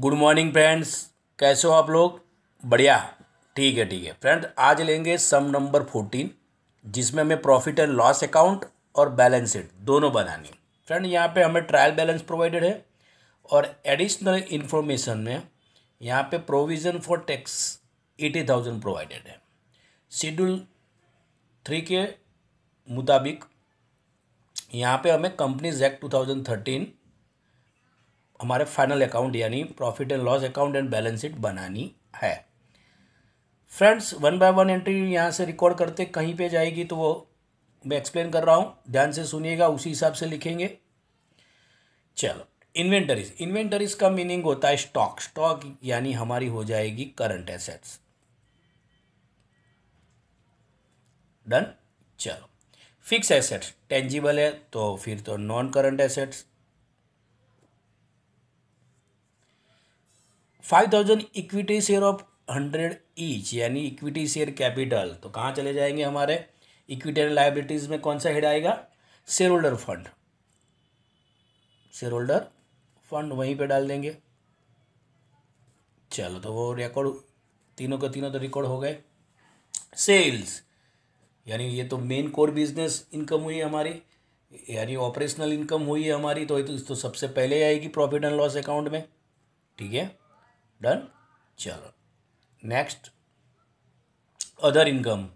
good morning friends कैसे हो आप लोग बढ़िया ठीक है ठीक है फ्रेंड आज लेंगे सम नंबर फोर्टीन जिसमें हमें प्रॉफिट एंड लॉस अकाउंट और बैलेंस शीट दोनों बनानी फ्रेंड यहाँ पे हमें ट्रायल बैलेंस प्रोवाइडेड है और एडिशनल इन्फॉर्मेशन में यहाँ पे provision for tax eighty thousand provided है शेड्यूल थ्री के मुताबिक यहाँ पे हमें companies act two thousand thirteen हमारे फाइनल अकाउंट यानी profit and loss account and balance sheet बनानी है friends one by one entry यहाँ से रिकॉर्ड करते कहीं पे जाएगी तो वो मैं एक्सप्लेन कर रहा हूँ ध्यान से सुनिएगा उसी हिसाब से लिखेंगे चलो इन्वेंटरीज इन्वेंटरीज का मीनिंग होता है स्टॉक स्टॉक यानी हमारी हो जाएगी करंट एसेट्स डन चलो फिक्स एसेट्स टेंजिबल है तो फिर तो non current assets five thousand equity share of hundred each यानी इक्विटी शेयर कैपिटल तो कहाँ चले जाएंगे हमारे इक्विटी एंड लाइबिलिटीज़ में कौन सा हेड आएगा shareholder fund shareholder fund वहीं पे डाल देंगे चलो तो वो रिकॉर्ड तीनों के तीनों तो रिकॉर्ड हो गए सेल्स यानी ये तो मेन कोर बिजनेस इनकम हुई हमारी यानी ऑपरेशनल इनकम हुई है हमारी तो ये तो, तो सबसे पहले आएगी प्रॉफिट एंड लॉस अकाउंट में ठीक है डन चलो नेक्स्ट अदर इनकम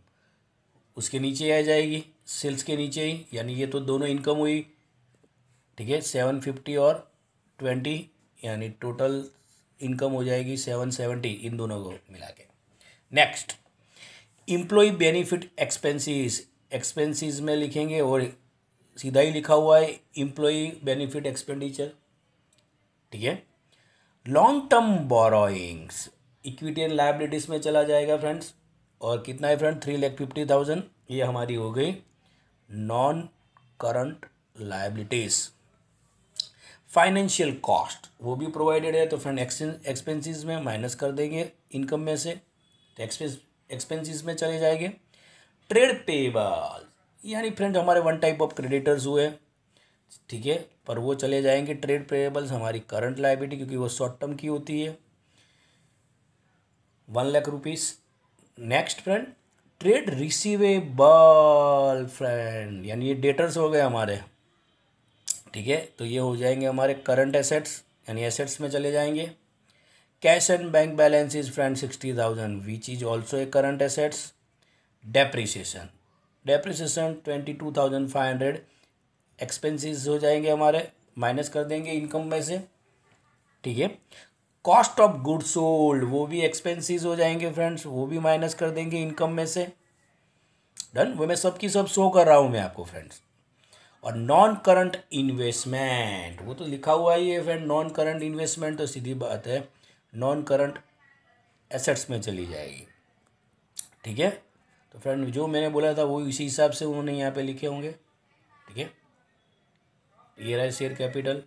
उसके नीचे आ जाएगी सेल्स के नीचे ही यानी ये तो दोनों इनकम हुई ठीक है सेवन फिफ्टी और ट्वेंटी यानी टोटल इनकम हो जाएगी सेवन सेवेंटी इन दोनों को मिला के next employee benefit expenses expenses में लिखेंगे और सीधा ही लिखा हुआ है इम्प्लॉय बेनिफिट एक्सपेंडिचर ठीक है long term borrowings equity and liabilities में चला जाएगा फ्रेंड्स और कितना है friend three lakh fifty thousand ये हमारी हो गई non current liabilities financial cost वो भी प्रोवाइडेड है तो फ्रेंड एक्सपेंसिस में माइनस कर देंगे इनकम में से तो एक्सपेंसिस में चले जाएंगे ट्रेड पेबल यानी फ्रेंड हमारे वन टाइप ऑफ क्रेडिटर्स हुए ठीक है पर वो चले जाएंगे ट्रेड पेबल्स हमारी करंट लाइबिलिटी क्योंकि वो शॉर्ट टर्म की होती है one lakh rupees next friend trade receivable friend यानी ये डेटर्स हो गए हमारे ठीक है तो ये हो जाएंगे हमारे करंट एसेट्स यानी एसेट्स में चले जाएंगे cash and bank balance is friend sixty thousand which is also a current assets depreciation depreciation twenty two thousand five hundred expenses हो जाएंगे हमारे माइनस कर देंगे इनकम में से ठीक है कॉस्ट ऑफ गुड सोल्ड वो भी एक्सपेंसेस हो जाएंगे फ्रेंड्स वो भी माइनस कर देंगे इनकम में से डन वो मैं सब शो सब शो कर रहा हूँ मैं आपको फ्रेंड्स और नॉन करंट इन्वेस्टमेंट वो तो लिखा हुआ ही है फ्रेंड नॉन करंट इन्वेस्टमेंट तो सीधी बात है नॉन करंट एसेट्स में चली जाएगी ठीक है तो फ्रेंड जो मैंने बोला था वो इसी हिसाब से उन्होंने यहाँ पे लिखे होंगे ठीक है ये रहा शेयर कैपिटल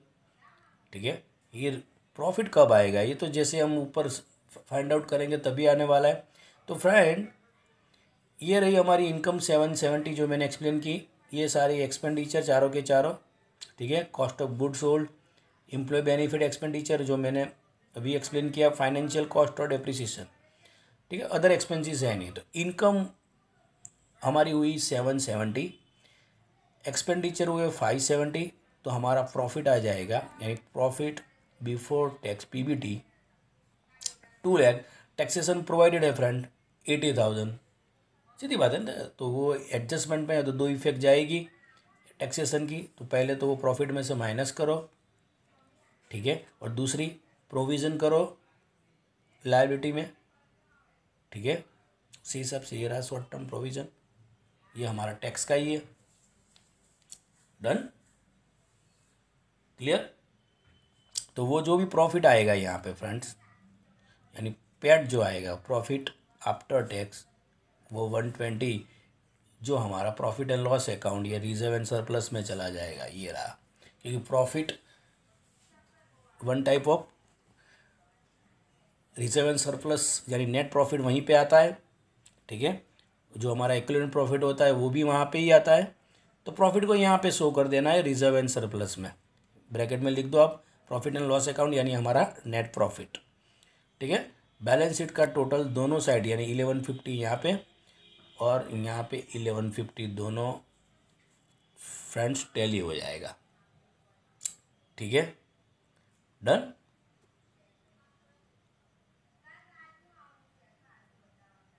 ठीक है ये प्रॉफिट कब आएगा ये तो जैसे हम ऊपर फाइंड आउट करेंगे तभी आने वाला है तो फ्रेंड ये रही हमारी इनकम सेवन सेवेंटी जो मैंने एक्सप्लेन की ये सारी एक्सपेंडिचर चारों के चारों ठीक है cost of goods sold employee benefit expenditure जो मैंने अभी एक्सप्लेन किया फाइनेंशियल कॉस्ट और डिप्रिसिएशन ठीक है अदर एक्सपेंसेस है नहीं तो इनकम हमारी हुई सेवन सेवेंटी एक्सपेंडिचर हुए फाइव सेवेंटी तो हमारा प्रॉफिट आ जाएगा यानी profit before tax P B T two lakh taxation provided है फ्रेंड एटी थाउजेंड सीधी बात है ना तो वो एडजस्टमेंट में तो दो इफेक्ट जाएगी टैक्सेशन की तो पहले तो वो प्रॉफिट में से माइनस करो ठीक है और दूसरी प्रोविज़न करो लाइबिलिटी में ठीक है सी सब सी रहा शॉर्ट टर्म प्रोविज़न ये हमारा टैक्स का ही है डन क्लियर तो वो जो भी प्रॉफिट आएगा यहाँ पे फ्रेंड्स यानी पैड जो आएगा प्रॉफिट आफ्टर टैक्स वो वन ट्वेंटी जो हमारा प्रॉफिट एंड लॉस अकाउंट या रिजर्व एंड सरप्लस में चला जाएगा ये रहा क्योंकि profit one type of reserve and surplus यानी नेट प्रॉफिट वहीं पे आता है ठीक है जो हमारा इक्विवेलेंट प्रॉफिट होता है वो भी वहाँ पे ही आता है तो प्रॉफिट को यहाँ पे शो कर देना है रिजर्व एंड सरप्लस में ब्रैकेट में लिख दो आप प्रॉफिट एंड लॉस अकाउंट यानी हमारा नेट प्रॉफिट ठीक है बैलेंस शीट का टोटल दोनों साइड यानी इलेवन फिफ्टी यहाँ पे और यहाँ पे इलेवन फिफ्टी दोनों फ्रेंड्स टैली हो जाएगा ठीक है डन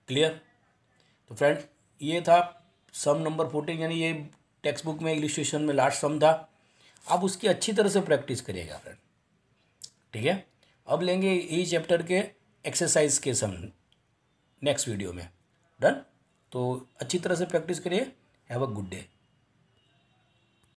क्लियर तो फ्रेंड्स ये था सम नंबर फोर्टीन यानी ये टेक्स्ट बुक में इलिस्ट्रेशन में लास्ट सम था आप उसकी अच्छी तरह से प्रैक्टिस करिएगा फ्रेंड ठीक है अब लेंगे ई e चैप्टर के एक्सरसाइज के सम नेक्स्ट वीडियो में डन तो अच्छी तरह से प्रैक्टिस करिए हैव अ गुड डे